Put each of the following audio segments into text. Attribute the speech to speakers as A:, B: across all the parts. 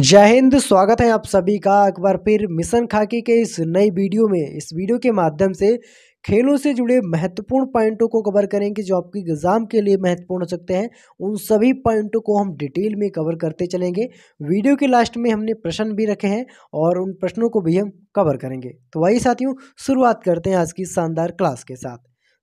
A: जय हिंद स्वागत है आप सभी का एक बार फिर मिशन खाकी के इस नई वीडियो में इस वीडियो के माध्यम से खेलों से जुड़े महत्वपूर्ण पॉइंटों को कवर करेंगे जो आपके एग्ज़ाम के लिए महत्वपूर्ण हो सकते हैं उन सभी पॉइंटों को हम डिटेल में कवर करते चलेंगे वीडियो के लास्ट में हमने प्रश्न भी रखे हैं और उन प्रश्नों को भी हम कवर करेंगे तो वही साथियों शुरुआत करते हैं आज की शानदार क्लास के साथ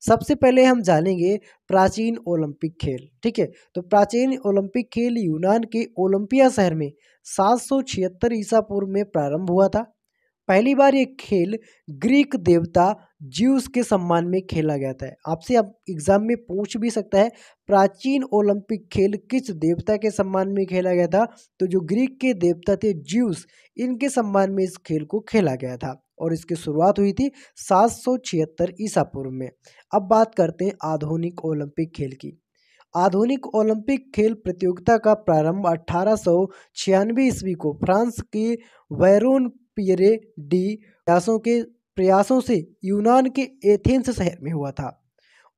A: सबसे पहले हम जानेंगे प्राचीन ओलंपिक खेल ठीक है तो प्राचीन ओलंपिक खेल यूनान के ओलंपिया शहर में सात सौ छिहत्तर ईसा पूर्व में प्रारंभ हुआ था पहली बार ये खेल ग्रीक देवता ज्यूस के सम्मान में खेला गया था आपसे अब एग्जाम में पूछ भी सकता है प्राचीन ओलंपिक खेल किस देवता के सम्मान में खेला गया था तो जो ग्रीक के देवता थे ज्यूस इनके सम्मान में इस खेल को खेला गया था और इसकी शुरुआत हुई थी सात सौ छिहत्तर ईसा पूर्व में अब बात करते हैं आधुनिक ओलंपिक खेल की आधुनिक ओलंपिक खेल प्रतियोगिता का प्रारंभ अठारह सौ छियानवे ईस्वी को फ्रांस के बैरोन पियरे डी प्रयासों के प्रयासों से यूनान के एथेंस शहर में हुआ था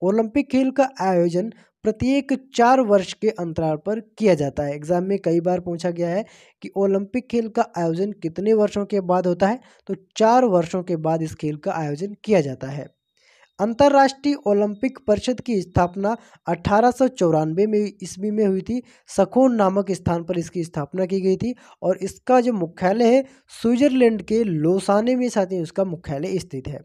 A: ओलंपिक खेल का आयोजन प्रत्येक चार वर्ष के अंतराल पर किया जाता है एग्जाम में कई बार पूछा गया है कि ओलंपिक खेल का आयोजन कितने वर्षों के बाद होता है तो चार वर्षों के बाद इस खेल का आयोजन किया जाता है अंतर्राष्ट्रीय ओलंपिक परिषद की स्थापना अठारह में ईस्वी में हुई थी सखोन नामक स्थान पर इसकी स्थापना की गई थी और इसका जो मुख्यालय है स्विट्जरलैंड के लोसाने में साथ ही उसका मुख्यालय स्थित है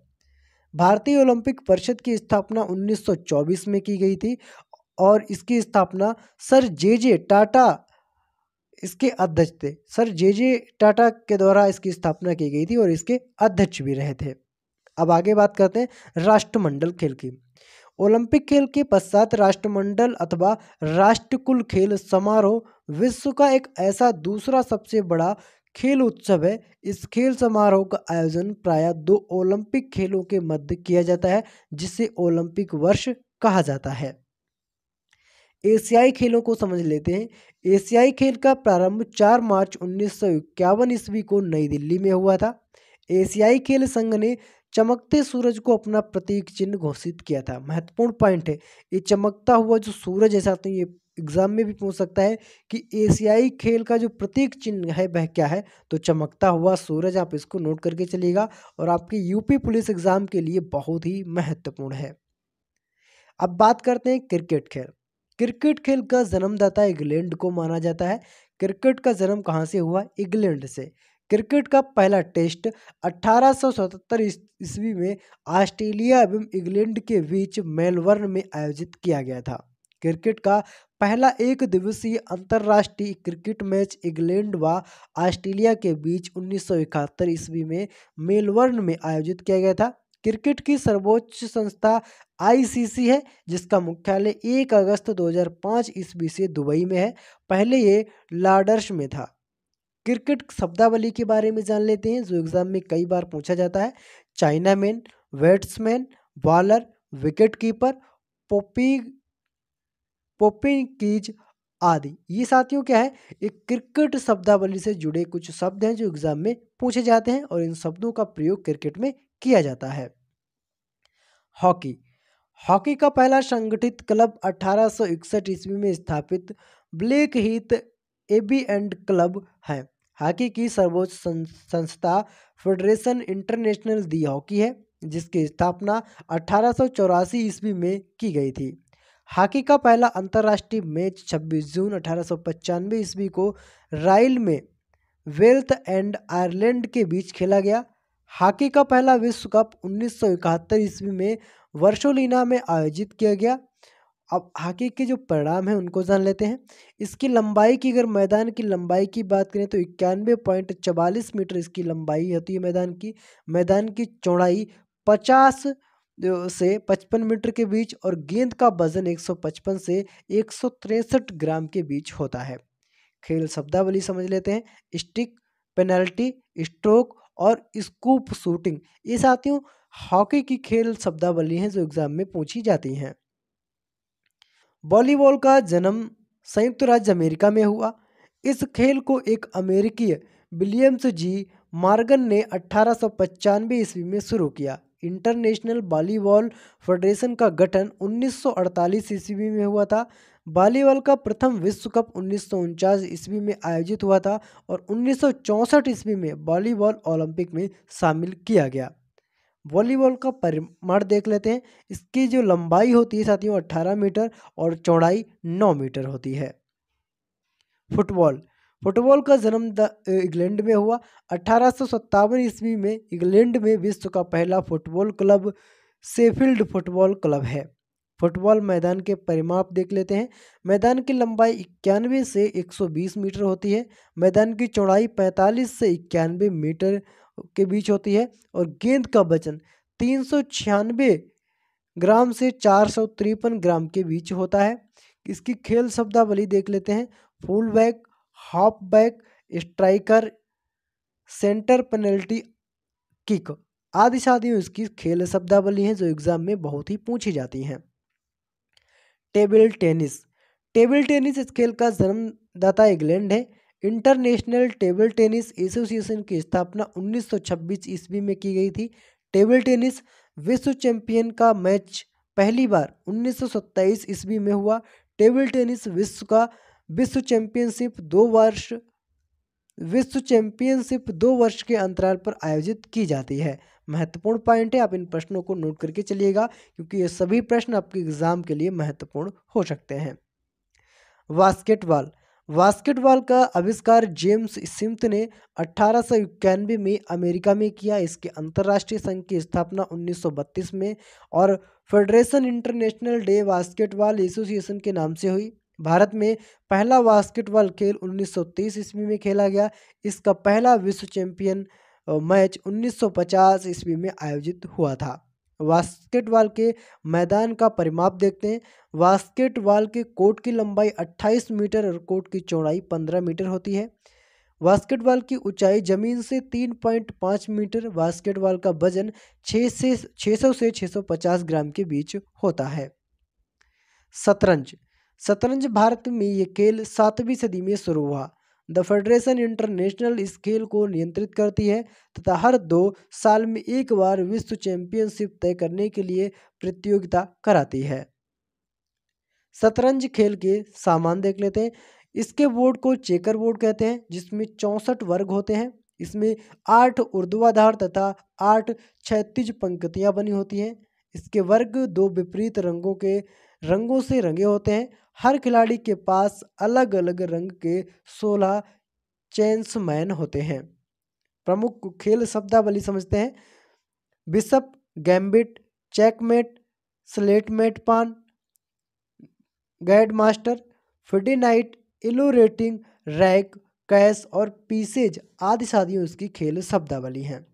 A: भारतीय ओलंपिक परिषद की स्थापना 1924 में की गई थी और इसकी स्थापना सर जे जे टाटा इसके अध्यक्ष थे सर जे जे टाटा के द्वारा इसकी स्थापना की गई थी और इसके अध्यक्ष भी रहे थे अब आगे बात करते हैं राष्ट्रमंडल खेल की ओलंपिक खेल के पश्चात राष्ट्रमंडल अथवा राष्ट्रकुल खेल समारोह विश्व का एक ऐसा दूसरा सबसे बड़ा खेल उत्सव है इस खेल समारोह का आयोजन प्रायः दो ओलंपिक खेलों के मध्य किया जाता है जिसे ओलंपिक वर्ष कहा जाता है एशियाई खेलों को समझ लेते हैं एशियाई खेल का प्रारंभ 4 मार्च उन्नीस ईस्वी को नई दिल्ली में हुआ था एशियाई खेल संघ ने चमकते सूरज को अपना प्रतीक चिन्ह घोषित किया था महत्वपूर्ण पॉइंट है ये चमकता हुआ जो सूरज है ये एग्जाम में भी पूछ सकता है कि एशियाई खेल का जो प्रतीक चिन्ह है वह क्या है तो चमकता हुआ सूरज आप इसको नोट करके चलिएगा और आपके यूपी पुलिस एग्जाम के लिए बहुत ही महत्वपूर्ण है अब बात करते हैं क्रिकेट खेल क्रिकेट खेल का जन्मदाता इंग्लैंड को माना जाता है क्रिकेट का जन्म कहाँ से हुआ इंग्लैंड से क्रिकेट का पहला टेस्ट 1877 ईस्वी में ऑस्ट्रेलिया एवं इंग्लैंड के बीच मेलबर्न में आयोजित किया गया था क्रिकेट का पहला एक दिवसीय अंतर्राष्ट्रीय क्रिकेट मैच इंग्लैंड व ऑस्ट्रेलिया के बीच उन्नीस ईस्वी में मेलबर्न में आयोजित किया गया था क्रिकेट की सर्वोच्च संस्था आईसीसी है जिसका मुख्यालय 1 अगस्त 2005 ईस्वी से दुबई में है पहले ये लाडर्स में था क्रिकेट शब्दावली के बारे में जान लेते हैं जो एग्जाम में कई बार पूछा जाता है chinaman batsman bowler wicket keeper पोपी कीज आदि ये साथियों क्या है एक क्रिकेट शब्दावली से जुड़े कुछ शब्द हैं जो एग्जाम में पूछे जाते हैं और इन शब्दों का प्रयोग क्रिकेट में किया जाता है हॉकी हॉकी का पहला संगठित क्लब 1861 ईस्वी में स्थापित ब्लैक हीथ एबी एंड क्लब है हॉकी की सर्वोच्च संस्था फेडरेशन इंटरनेशनल दी हॉकी है जिसकी स्थापना अठारह ईस्वी में की गई थी हॉकी का पहला अंतर्राष्ट्रीय मैच 26 जून अठारह ईस्वी को राइल में वेल्थ एंड आयरलैंड के बीच खेला गया हॉकी का पहला विश्व कप उन्नीस ईस्वी में वर्षोलिना में आयोजित किया गया अब हॉकी के जो परिणाम हैं उनको जान लेते हैं इसकी लंबाई की अगर मैदान की लंबाई की बात करें तो इक्यानवे पॉइंट चवालीस मीटर इसकी लंबाई होती है मैदान की मैदान की चौड़ाई पचास से पचपन मीटर के बीच और गेंद का वजन एक सौ पचपन से एक सौ तिरसठ ग्राम के बीच होता है खेल शब्दावली समझ लेते हैं स्टिक पेनल्टी स्ट्रोक और स्कूप शूटिंग ये साथियों हॉकी की खेल शब्दावली हैं जो एग्ज़ाम में पूछी जाती हैं वॉलीबॉल का जन्म संयुक्त राज्य अमेरिका में हुआ इस खेल को एक अमेरिकी विलियम्स जी मार्गन ने अठारह ईस्वी में शुरू किया इंटरनेशनल वॉलीबॉल फेडरेशन का गठन उन्नीस ईस्वी में हुआ था वॉलीबॉल का प्रथम विश्व कप उन्नीस ईस्वी में आयोजित हुआ था और उन्नीस ईस्वी में वॉलीबॉल ओलंपिक में शामिल किया गया वॉलीबॉल का परिमाण देख लेते हैं इसकी जो लंबाई होती है साथियों 18 मीटर और चौड़ाई 9 मीटर होती है फुटबॉल फुटबॉल का जन्म इंग्लैंड में हुआ अठारह ईस्वी में इंग्लैंड में विश्व का पहला football club Sheffield football club है फुटबॉल मैदान के परिमाप देख लेते हैं मैदान की लंबाई इक्यानवे से 120 मीटर होती है मैदान की चौड़ाई 45 से इक्यानवे मीटर के बीच होती है और गेंद का वजन तीन ग्राम से चार ग्राम के बीच होता है इसकी खेल शब्दावली देख लेते हैं full back half back striker centre penalty kick आदि शादियों इसकी खेल शब्दावली हैं जो एग्जाम में बहुत ही पूछी जाती हैं टेबल टेनिस टेबल टेनिस इस खेल का जन्मदाता इंग्लैंड है इंटरनेशनल टेबल टेनिस एसोसिएशन की स्थापना 1926 ईस्वी में की गई थी टेबल टेनिस विश्व चैंपियन का मैच पहली बार 1927 ईस्वी में हुआ टेबल टेनिस विश्व का विश्व चैंपियनशिप दो वर्ष विश्व चैंपियनशिप दो वर्ष के अंतराल पर आयोजित की जाती है महत्वपूर्ण पॉइंट है आप इन प्रश्नों को नोट करके चलिएगा क्योंकि ये सभी प्रश्न आपके एग्जाम के लिए महत्वपूर्ण हो सकते हैं बास्केटबॉल बास्केटबॉल का आविष्कार जेम्स सिम्थ ने अठारह में अमेरिका में किया इसके अंतर्राष्ट्रीय संघ की स्थापना 1932 में और federation international de basketball association के नाम से हुई भारत में पहला बास्केटबॉल खेल 1930 ईस्वी में खेला गया इसका पहला विश्व चैंपियन मैच 1950 ईस्वी में आयोजित हुआ था बास्केटबॉल के मैदान का परिमाप देखते हैं बास्केटबॉल के कोर्ट की लंबाई 28 मीटर और कोर्ट की चौड़ाई 15 मीटर होती है बास्केटबॉल की ऊंचाई जमीन से 3.5 मीटर बास्केटबॉल का वजन 6 से 600 से 650 ग्राम के बीच होता है शतरंज शतरंज भारत में ये खेल सातवीं सदी में शुरू हुआ द फेडरेशन इंटरनेशनल स्केल को नियंत्रित करती है तथा हर दो साल में एक बार विश्व चैंपियनशिप तय करने के लिए प्रतियोगिता कराती है शतरंज खेल के सामान देख लेते हैं इसके बोर्ड को चेकर बोर्ड कहते हैं जिसमें चौंसठ वर्ग होते हैं इसमें आठ उर्दवाधार तथा आठ क्षैतिज पंक्तियाँ बनी होती हैं इसके वर्ग दो विपरीत रंगों के रंगों से रंगे होते हैं हर खिलाड़ी के पास अलग अलग रंग के सोलह चेंसमैन होते हैं प्रमुख खेल शब्दावली समझते हैं bishop gambit checkmate stalemate pawn grand master FIDE knight Elo rating रैक कैश और पीसेज आदि शादियों इसकी खेल शब्दावली हैं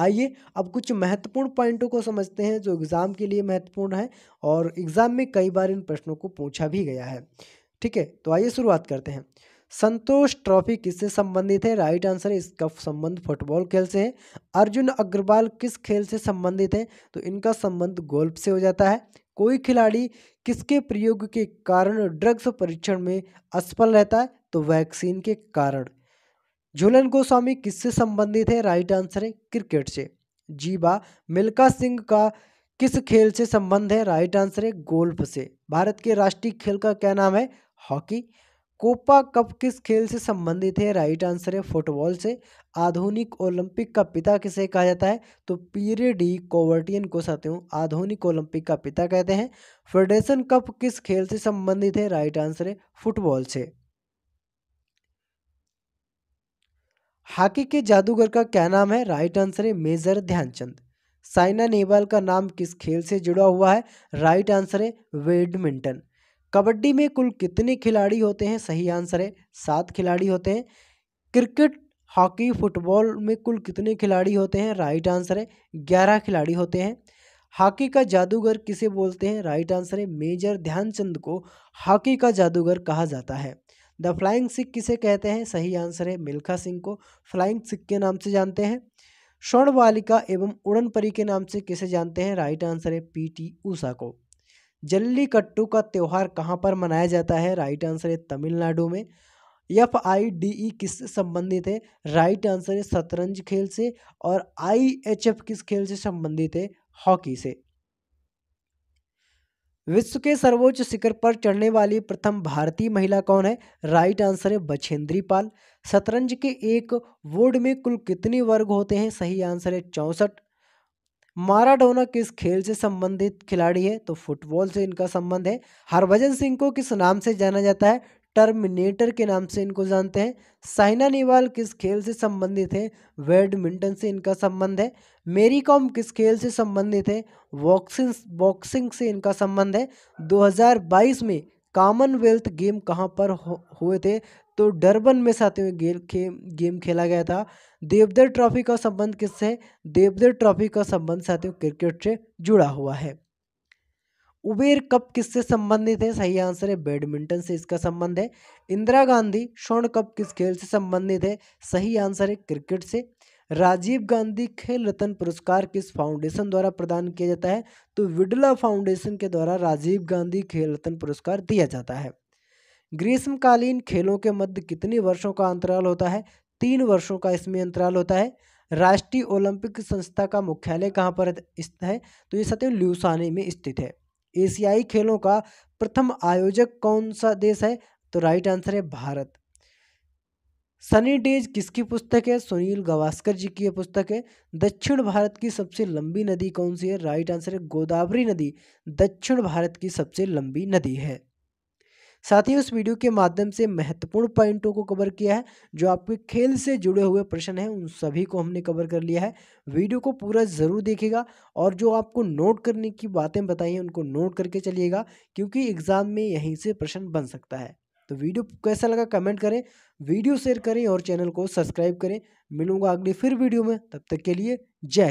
A: आइए अब कुछ महत्वपूर्ण पॉइंटों को समझते हैं जो एग्ज़ाम के लिए महत्वपूर्ण है और एग्ज़ाम में कई बार इन प्रश्नों को पूछा भी गया है ठीक है तो आइए शुरुआत करते हैं संतोष ट्रॉफी किससे संबंधित है राइट आंसर इसका संबंध फुटबॉल खेल से है अर्जुन अग्रवाल किस खेल से संबंधित है तो इनका संबंध गोल्फ से हो जाता है कोई खिलाड़ी किसके प्रयोग के कारण ड्रग्स परीक्षण में असफल रहता है तो वैक्सीन के कारण झूलन गोस्वामी किससे संबंधित है राइट आंसर है क्रिकेट से जीवा मिल्का सिंह का किस खेल से संबंध है राइट आंसर है गोल्फ से भारत के राष्ट्रीय खेल का क्या नाम है हॉकी कोपा कप किस खेल से संबंधित है राइट आंसर है फुटबॉल से आधुनिक ओलंपिक का पिता किसे कहा जाता है तो पीरे डी कोवर्टियन को हूँ आधुनिक ओलंपिक का पिता कहते हैं फेडरेशन कप किस खेल से संबंधित है राइट आंसर है फुटबॉल से हॉकी के जादूगर का क्या नाम है राइट आंसर है मेजर ध्यानचंद साइना नेहवाल का नाम किस खेल से जुड़ा हुआ है राइट आंसर है बैडमिंटन कबड्डी में कुल कितने खिलाड़ी होते हैं सही आंसर है सात खिलाड़ी होते हैं क्रिकेट हॉकी फुटबॉल में कुल कितने खिलाड़ी होते हैं राइट आंसर है ग्यारह खिलाड़ी होते हैं हॉकी का जादूगर किसे बोलते हैं राइट आंसर है मेजर ध्यानचंद को हॉकी का जादूगर कहा जाता है द फ्लाइंग सिख किसे कहते हैं सही आंसर है मिल्खा सिंह को फ्लाइंग सिख के नाम से जानते हैं स्वर्ण बालिका एवं उड़न परी के नाम से किसे जानते हैं राइट आंसर है पी टी ऊषा को जल्लीकट्टू का त्यौहार कहाँ पर मनाया जाता है राइट आंसर है तमिलनाडु में एफ आई डी ई किससे संबंधित है राइट आंसर है शतरंज खेल से और आई एच एफ किस खेल से संबंधित है हॉकी से विश्व के सर्वोच्च शिखर पर चढ़ने वाली प्रथम भारतीय महिला कौन है राइट आंसर है बछेंद्री पाल शतरंज के एक वोड में कुल कितने वर्ग होते हैं सही आंसर है चौंसठ माराडोना किस खेल से संबंधित खिलाड़ी है तो फुटबॉल से इनका संबंध है हरभजन सिंह को किस नाम से जाना जाता है टर्मिनेटर के नाम से इनको जानते हैं साइना नेहवाल किस खेल से संबंधित है बैडमिंटन से इनका संबंध है मेरी कॉम किस खेल से संबंधित है बॉक्सिंग बॉक्सिंग से इनका संबंध है 2022 में कॉमनवेल्थ गेम कहाँ पर हो, हुए थे तो डरबन में में गेम खे, गेम खेला गया था देवदर ट्रॉफी का संबंध किससे देवदर ट्रॉफी का संबंध साथियों क्रिकेट से जुड़ा हुआ है उबेर कप किससे संबंधित है सही आंसर है बैडमिंटन से इसका संबंध है इंदिरा गांधी स्वर्ण कप किस खेल से संबंधित है सही आंसर है क्रिकेट से राजीव गांधी खेल रत्न पुरस्कार किस फाउंडेशन द्वारा प्रदान किया जाता है तो विडला फाउंडेशन के द्वारा राजीव गांधी खेल रत्न पुरस्कार दिया जाता है ग्रीष्मकालीन खेलों के मध्य कितने वर्षों का अंतराल होता है तीन वर्षों का इसमें अंतराल होता है राष्ट्रीय ओलंपिक संस्था का मुख्यालय कहाँ पर स्थित है तो ये सत्य ल्यूसानी में स्थित है एशियाई खेलों का प्रथम आयोजक कौन सा देश है तो राइट आंसर है भारत सनी डेज किसकी पुस्तक है सुनील गावस्कर जी की पुस्तक है दक्षिण भारत की सबसे लंबी नदी कौन सी है राइट आंसर है गोदावरी नदी दक्षिण भारत की सबसे लंबी नदी है साथ ही उस वीडियो के माध्यम से महत्वपूर्ण पॉइंटों को कवर किया है जो आपके खेल से जुड़े हुए प्रश्न हैं उन सभी को हमने कवर कर लिया है वीडियो को पूरा ज़रूर देखेगा और जो आपको नोट करने की बातें बताई हैं उनको नोट करके चलिएगा क्योंकि एग्ज़ाम में यहीं से प्रश्न बन सकता है तो वीडियो कैसा लगा कमेंट करें वीडियो शेयर करें और चैनल को सब्सक्राइब करें मिलूंगा अगली फिर वीडियो में तब तक के लिए जय